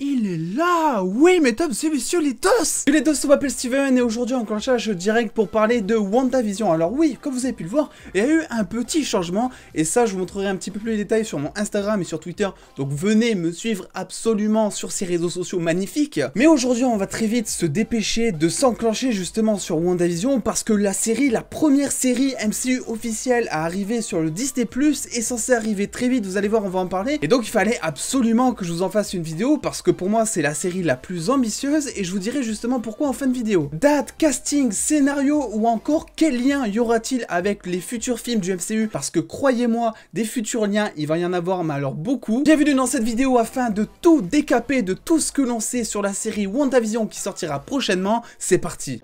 Il est là Oui, mesdames et messieurs, les dos Les dos, on m'appelle Steven et aujourd'hui on clenchage direct pour parler de WandaVision. Alors oui, comme vous avez pu le voir, il y a eu un petit changement et ça, je vous montrerai un petit peu plus les détails sur mon Instagram et sur Twitter. Donc venez me suivre absolument sur ces réseaux sociaux magnifiques. Mais aujourd'hui, on va très vite se dépêcher de s'enclencher justement sur WandaVision parce que la série, la première série MCU officielle à arriver sur le Disney+, est censée arriver très vite, vous allez voir, on va en parler. Et donc il fallait absolument que je vous en fasse une vidéo parce que que pour moi c'est la série la plus ambitieuse et je vous dirai justement pourquoi en fin de vidéo. Date, casting, scénario ou encore quel lien y aura-t-il avec les futurs films du MCU Parce que croyez-moi, des futurs liens il va y en avoir mais alors beaucoup. Bienvenue dans cette vidéo afin de tout décaper de tout ce que l'on sait sur la série WandaVision qui sortira prochainement. C'est parti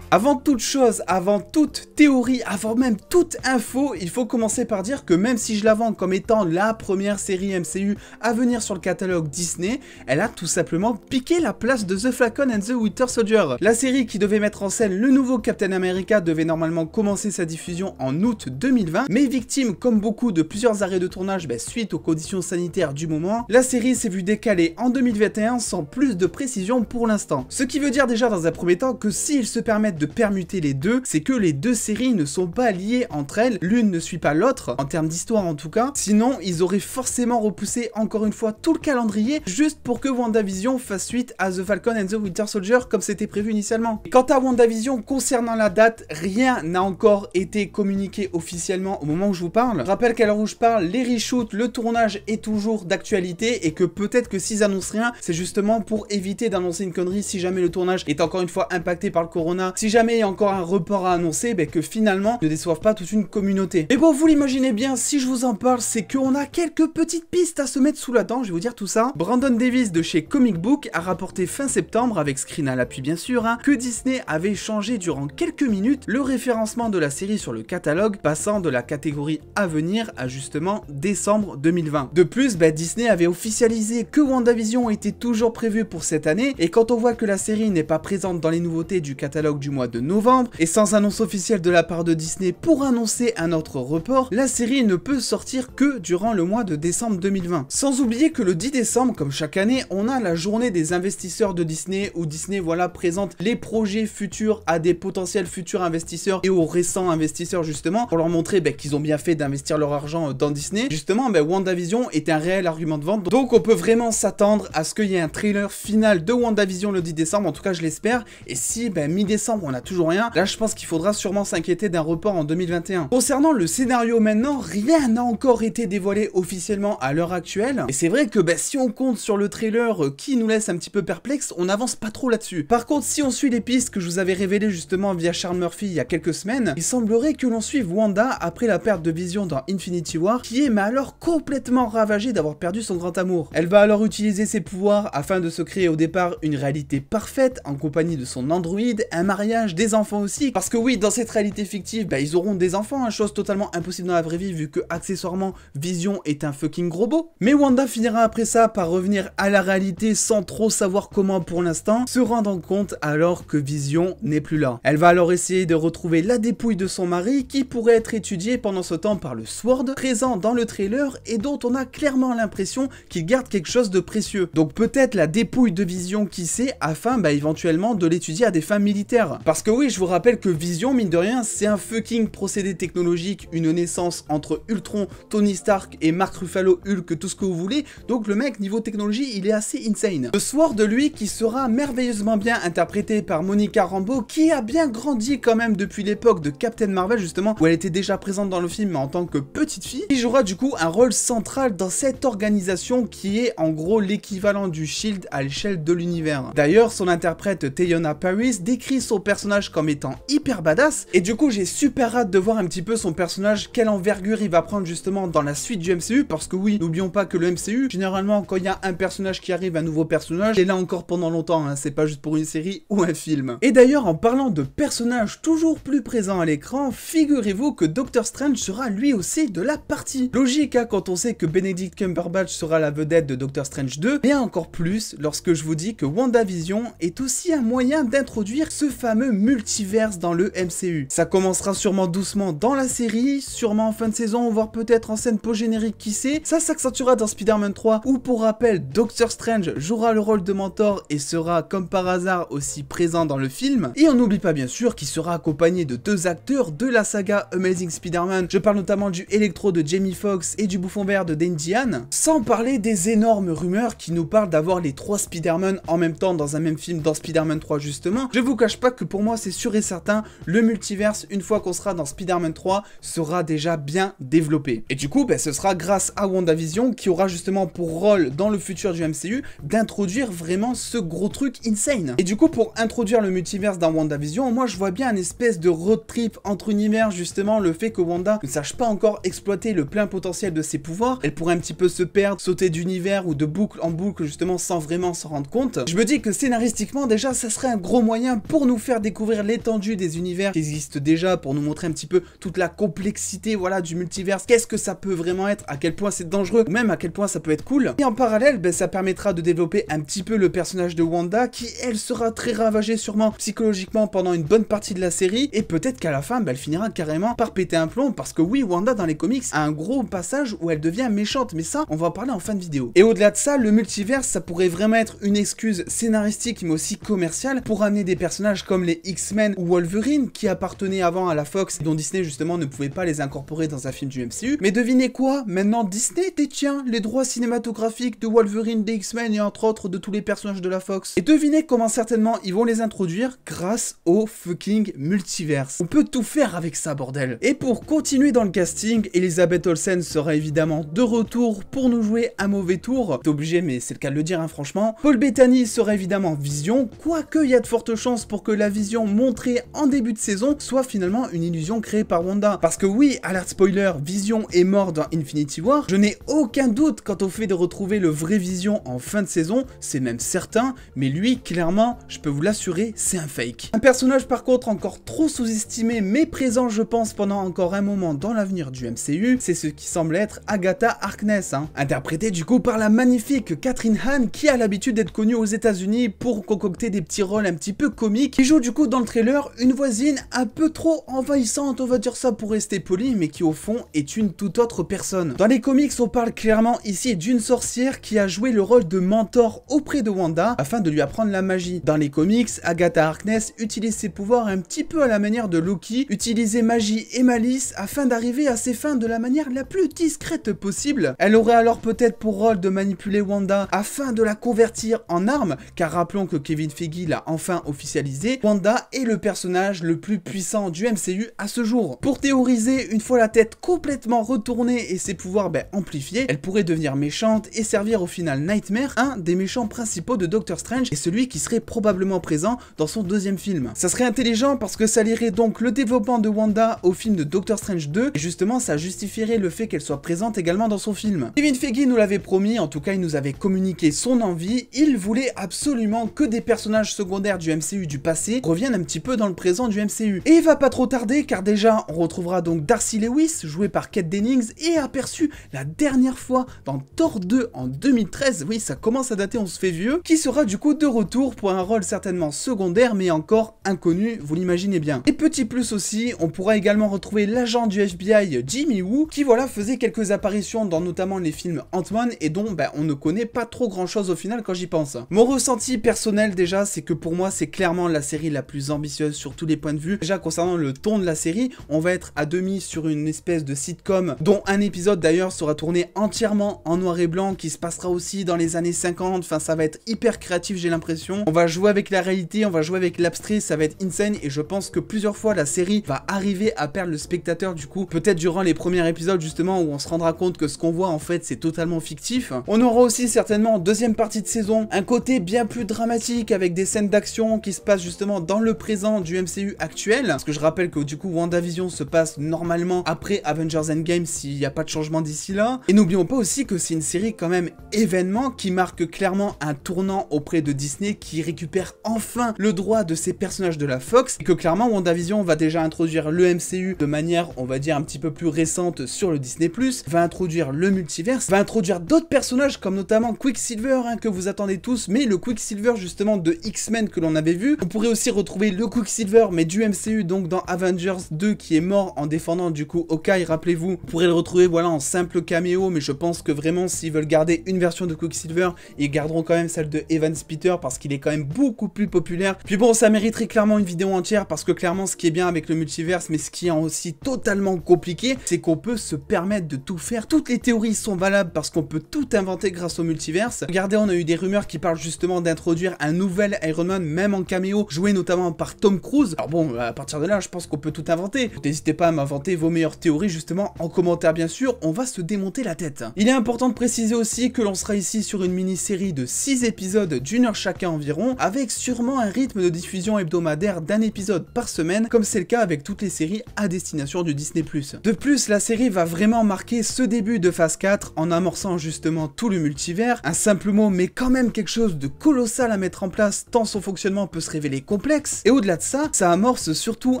Avant toute chose, avant toute théorie, avant même toute info, il faut commencer par dire que même si je la vends comme étant la première série MCU à venir sur le catalogue Disney, elle a tout simplement piqué la place de The Flacon and the Winter Soldier. La série qui devait mettre en scène le nouveau Captain America devait normalement commencer sa diffusion en août 2020, mais victime comme beaucoup de plusieurs arrêts de tournage ben, suite aux conditions sanitaires du moment, la série s'est vue décaler en 2021 sans plus de précision pour l'instant. Ce qui veut dire déjà dans un premier temps que s'ils se permettent de permuter les deux, c'est que les deux séries ne sont pas liées entre elles, l'une ne suit pas l'autre, en termes d'histoire en tout cas, sinon ils auraient forcément repoussé encore une fois tout le calendrier juste pour que WandaVision fasse suite à The Falcon and the Winter Soldier comme c'était prévu initialement. quant à WandaVision, concernant la date, rien n'a encore été communiqué officiellement au moment où je vous parle. Je rappelle qu'à l'heure où je parle, les reshoots, le tournage est toujours d'actualité et que peut-être que s'ils annoncent rien, c'est justement pour éviter d'annoncer une connerie si jamais le tournage est encore une fois impacté par le corona, jamais il y a encore un report à annoncer, ben, que finalement ne déçoivent pas toute une communauté. Mais bon, vous l'imaginez bien, si je vous en parle, c'est qu'on a quelques petites pistes à se mettre sous la dent, je vais vous dire tout ça. Brandon Davis de chez Comic Book a rapporté fin septembre, avec screen à l'appui bien sûr, hein, que Disney avait changé durant quelques minutes le référencement de la série sur le catalogue, passant de la catégorie à venir à justement décembre 2020. De plus, ben, Disney avait officialisé que WandaVision était toujours prévu pour cette année, et quand on voit que la série n'est pas présente dans les nouveautés du catalogue du mois de novembre, et sans annonce officielle de la part de Disney pour annoncer un autre report, la série ne peut sortir que durant le mois de décembre 2020. Sans oublier que le 10 décembre, comme chaque année, on a la journée des investisseurs de Disney, où Disney voilà, présente les projets futurs à des potentiels futurs investisseurs et aux récents investisseurs justement, pour leur montrer ben, qu'ils ont bien fait d'investir leur argent euh, dans Disney. Justement, ben, WandaVision est un réel argument de vente, donc on peut vraiment s'attendre à ce qu'il y ait un trailer final de WandaVision le 10 décembre, en tout cas je l'espère, et si ben, mi-décembre on a toujours rien. Là, je pense qu'il faudra sûrement s'inquiéter d'un report en 2021. Concernant le scénario maintenant, rien n'a encore été dévoilé officiellement à l'heure actuelle. Et c'est vrai que bah, si on compte sur le trailer euh, qui nous laisse un petit peu perplexe, on n'avance pas trop là-dessus. Par contre, si on suit les pistes que je vous avais révélées justement via Charles Murphy il y a quelques semaines, il semblerait que l'on suive Wanda après la perte de Vision dans Infinity War, qui est mais alors complètement ravagée d'avoir perdu son grand amour. Elle va alors utiliser ses pouvoirs afin de se créer au départ une réalité parfaite en compagnie de son androïde, un mariage des enfants aussi. Parce que oui, dans cette réalité fictive, bah, ils auront des enfants, hein, chose totalement impossible dans la vraie vie vu que accessoirement Vision est un fucking robot. Mais Wanda finira après ça par revenir à la réalité sans trop savoir comment pour l'instant, se rendant compte alors que Vision n'est plus là. Elle va alors essayer de retrouver la dépouille de son mari qui pourrait être étudiée pendant ce temps par le Sword présent dans le trailer et dont on a clairement l'impression qu'il garde quelque chose de précieux. Donc peut-être la dépouille de Vision qui sait afin bah, éventuellement de l'étudier à des fins militaires. Parce que oui, je vous rappelle que Vision, mine de rien, c'est un fucking procédé technologique, une naissance entre Ultron, Tony Stark et Mark Ruffalo, Hulk, tout ce que vous voulez, donc le mec, niveau technologie, il est assez insane. Le soir de lui, qui sera merveilleusement bien interprété par Monica Rambeau, qui a bien grandi quand même depuis l'époque de Captain Marvel, justement, où elle était déjà présente dans le film en tant que petite fille, qui jouera du coup un rôle central dans cette organisation qui est en gros l'équivalent du SHIELD à l'échelle de l'univers. D'ailleurs, son interprète Tayona Paris décrit son personnage personnage comme étant hyper badass, et du coup j'ai super hâte de voir un petit peu son personnage, quelle envergure il va prendre justement dans la suite du MCU, parce que oui, n'oublions pas que le MCU, généralement quand il y a un personnage qui arrive, un nouveau personnage, et là encore pendant longtemps, hein. c'est pas juste pour une série ou un film. Et d'ailleurs, en parlant de personnages toujours plus présents à l'écran, figurez-vous que Doctor Strange sera lui aussi de la partie. Logique hein, quand on sait que Benedict Cumberbatch sera la vedette de Doctor Strange 2, mais encore plus lorsque je vous dis que WandaVision est aussi un moyen d'introduire ce fameux multiverse dans le MCU. Ça commencera sûrement doucement dans la série, sûrement en fin de saison, voire peut-être en scène post-générique, qui sait. Ça s'accentuera dans Spider-Man 3, où pour rappel, Doctor Strange jouera le rôle de mentor et sera, comme par hasard, aussi présent dans le film. Et on n'oublie pas bien sûr qu'il sera accompagné de deux acteurs de la saga Amazing Spider-Man. Je parle notamment du Electro de Jamie Foxx et du Bouffon Vert de Dane sans parler des énormes rumeurs qui nous parlent d'avoir les trois Spider-Man en même temps dans un même film dans Spider-Man 3 justement. Je vous cache pas que pour moi c'est sûr et certain, le multiverse, une fois qu'on sera dans Spider-Man 3, sera déjà bien développé. Et du coup, ben ce sera grâce à WandaVision qui aura justement pour rôle dans le futur du MCU d'introduire vraiment ce gros truc insane. Et du coup, pour introduire le multiverse dans WandaVision, moi je vois bien un espèce de road trip entre univers justement le fait que Wanda ne sache pas encore exploiter le plein potentiel de ses pouvoirs, elle pourrait un petit peu se perdre, sauter d'univers ou de boucle en boucle justement sans vraiment s'en rendre compte. Je me dis que scénaristiquement déjà ça serait un gros moyen pour nous faire découvrir l'étendue des univers qui existent déjà pour nous montrer un petit peu toute la complexité voilà du multiverse. Qu'est-ce que ça peut vraiment être À quel point c'est dangereux Ou même à quel point ça peut être cool Et en parallèle, ben, ça permettra de développer un petit peu le personnage de Wanda qui, elle, sera très ravagée sûrement psychologiquement pendant une bonne partie de la série et peut-être qu'à la fin, ben, elle finira carrément par péter un plomb parce que oui, Wanda dans les comics a un gros passage où elle devient méchante, mais ça, on va en parler en fin de vidéo. Et au-delà de ça, le multiverse, ça pourrait vraiment être une excuse scénaristique mais aussi commerciale pour amener des personnages comme les X-Men ou Wolverine qui appartenaient avant à la Fox, dont Disney justement ne pouvait pas les incorporer dans un film du MCU. Mais devinez quoi Maintenant Disney détient les droits cinématographiques de Wolverine, des X-Men et entre autres de tous les personnages de la Fox. Et devinez comment certainement ils vont les introduire grâce au fucking multiverse. On peut tout faire avec ça bordel. Et pour continuer dans le casting, Elisabeth Olsen sera évidemment de retour pour nous jouer un mauvais tour. T'es obligé mais c'est le cas de le dire hein, franchement. Paul Bettany sera évidemment Vision, quoique il y a de fortes chances pour que la vision montrée en début de saison soit finalement une illusion créée par Wanda. Parce que oui, alerte spoiler, Vision est mort dans Infinity War, je n'ai aucun doute quant au fait de retrouver le vrai Vision en fin de saison, c'est même certain, mais lui, clairement, je peux vous l'assurer, c'est un fake. Un personnage par contre encore trop sous-estimé, mais présent je pense pendant encore un moment dans l'avenir du MCU, c'est ce qui semble être Agatha Harkness, hein, interprétée du coup par la magnifique Catherine Hahn qui a l'habitude d'être connue aux états unis pour concocter des petits rôles un petit peu comiques, qui joue du coup, dans le trailer, une voisine un peu trop envahissante, on va dire ça pour rester poli, mais qui au fond est une toute autre personne. Dans les comics, on parle clairement ici d'une sorcière qui a joué le rôle de mentor auprès de Wanda afin de lui apprendre la magie. Dans les comics, Agatha Harkness utilise ses pouvoirs un petit peu à la manière de Loki, utiliser magie et malice afin d'arriver à ses fins de la manière la plus discrète possible. Elle aurait alors peut-être pour rôle de manipuler Wanda afin de la convertir en arme, car rappelons que Kevin Feige l'a enfin officialisé, Wanda est le personnage le plus puissant du MCU à ce jour. Pour théoriser, une fois la tête complètement retournée et ses pouvoirs ben, amplifiés, elle pourrait devenir méchante et servir au final Nightmare, un des méchants principaux de Doctor Strange et celui qui serait probablement présent dans son deuxième film. Ça serait intelligent parce que ça lierait donc le développement de Wanda au film de Doctor Strange 2 et justement ça justifierait le fait qu'elle soit présente également dans son film. Kevin Feige nous l'avait promis, en tout cas il nous avait communiqué son envie, il voulait absolument que des personnages secondaires du MCU du passé reviennent un petit peu dans le présent du MCU. Et il va pas trop tarder car déjà on retrouvera donc Darcy Lewis joué par Kate Dennings et aperçu la dernière fois dans Thor 2 en 2013, oui ça commence à dater, on se fait vieux, qui sera du coup de retour pour un rôle certainement secondaire mais encore inconnu, vous l'imaginez bien. Et petit plus aussi, on pourra également retrouver l'agent du FBI Jimmy Woo qui voilà faisait quelques apparitions dans notamment les films Ant-Man et dont ben, on ne connaît pas trop grand chose au final quand j'y pense. Mon ressenti personnel déjà c'est que pour moi c'est clairement la série la plus ambitieuse sur tous les points de vue. Déjà concernant le ton de la série, on va être à demi sur une espèce de sitcom dont un épisode d'ailleurs sera tourné entièrement en noir et blanc qui se passera aussi dans les années 50. Enfin ça va être hyper créatif j'ai l'impression. On va jouer avec la réalité, on va jouer avec l'abstrait, ça va être insane et je pense que plusieurs fois la série va arriver à perdre le spectateur du coup. Peut-être durant les premiers épisodes justement où on se rendra compte que ce qu'on voit en fait c'est totalement fictif. On aura aussi certainement en deuxième partie de saison un côté bien plus dramatique avec des scènes d'action qui se passent justement dans le présent du MCU actuel. Parce que je rappelle que du coup WandaVision se passe normalement après Avengers Endgame s'il n'y a pas de changement d'ici là. Et n'oublions pas aussi que c'est une série quand même événement qui marque clairement un tournant auprès de Disney qui récupère enfin le droit de ses personnages de la Fox et que clairement WandaVision va déjà introduire le MCU de manière on va dire un petit peu plus récente sur le Disney+, va introduire le multiverse, va introduire d'autres personnages comme notamment Quicksilver hein, que vous attendez tous mais le Quicksilver justement de X-Men que l'on avait vu. On pourrait aussi retrouver le le Quicksilver, mais du MCU, donc dans Avengers 2, qui est mort en défendant du coup Hawkeye, rappelez-vous. Vous pourrez le retrouver voilà en simple caméo, mais je pense que vraiment, s'ils veulent garder une version de Quicksilver, ils garderont quand même celle de Evan Spitter, parce qu'il est quand même beaucoup plus populaire. Puis bon, ça mériterait clairement une vidéo entière, parce que clairement, ce qui est bien avec le multiverse, mais ce qui est aussi totalement compliqué, c'est qu'on peut se permettre de tout faire. Toutes les théories sont valables, parce qu'on peut tout inventer grâce au multiverse. Regardez, on a eu des rumeurs qui parlent justement d'introduire un nouvel Iron Man, même en caméo, jouer notamment par Tom Cruise. Alors bon, à partir de là, je pense qu'on peut tout inventer. N'hésitez pas à m'inventer vos meilleures théories, justement, en commentaire bien sûr, on va se démonter la tête. Il est important de préciser aussi que l'on sera ici sur une mini-série de 6 épisodes d'une heure chacun environ, avec sûrement un rythme de diffusion hebdomadaire d'un épisode par semaine, comme c'est le cas avec toutes les séries à destination du Disney+. De plus, la série va vraiment marquer ce début de phase 4 en amorçant justement tout le multivers, un simple mot mais quand même quelque chose de colossal à mettre en place tant son fonctionnement peut se révéler complètement et au-delà de ça, ça amorce surtout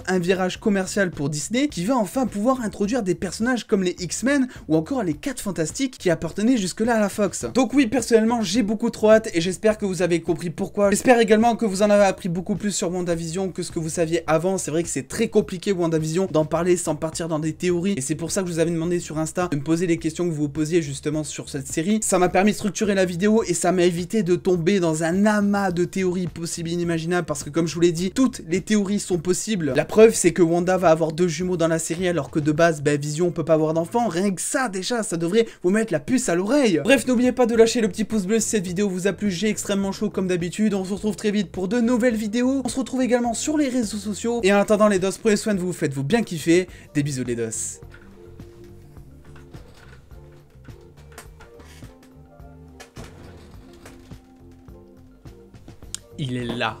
un virage commercial pour Disney qui va enfin pouvoir introduire des personnages comme les X-Men ou encore les 4 Fantastiques qui appartenaient jusque-là à la Fox. Donc oui, personnellement, j'ai beaucoup trop hâte et j'espère que vous avez compris pourquoi. J'espère également que vous en avez appris beaucoup plus sur WandaVision que ce que vous saviez avant. C'est vrai que c'est très compliqué WandaVision d'en parler sans partir dans des théories et c'est pour ça que je vous avais demandé sur Insta de me poser les questions que vous vous posiez justement sur cette série. Ça m'a permis de structurer la vidéo et ça m'a évité de tomber dans un amas de théories possibles et inimaginables parce que comme je je vous l'ai dit, toutes les théories sont possibles. La preuve, c'est que Wanda va avoir deux jumeaux dans la série alors que de base, bah, Vision peut pas avoir d'enfant. Rien que ça, déjà, ça devrait vous mettre la puce à l'oreille. Bref, n'oubliez pas de lâcher le petit pouce bleu si cette vidéo vous a plu. J'ai extrêmement chaud comme d'habitude. On se retrouve très vite pour de nouvelles vidéos. On se retrouve également sur les réseaux sociaux. Et en attendant, les dos, prenez soin de vous, faites-vous bien kiffer. Des bisous, les dos. Il est là.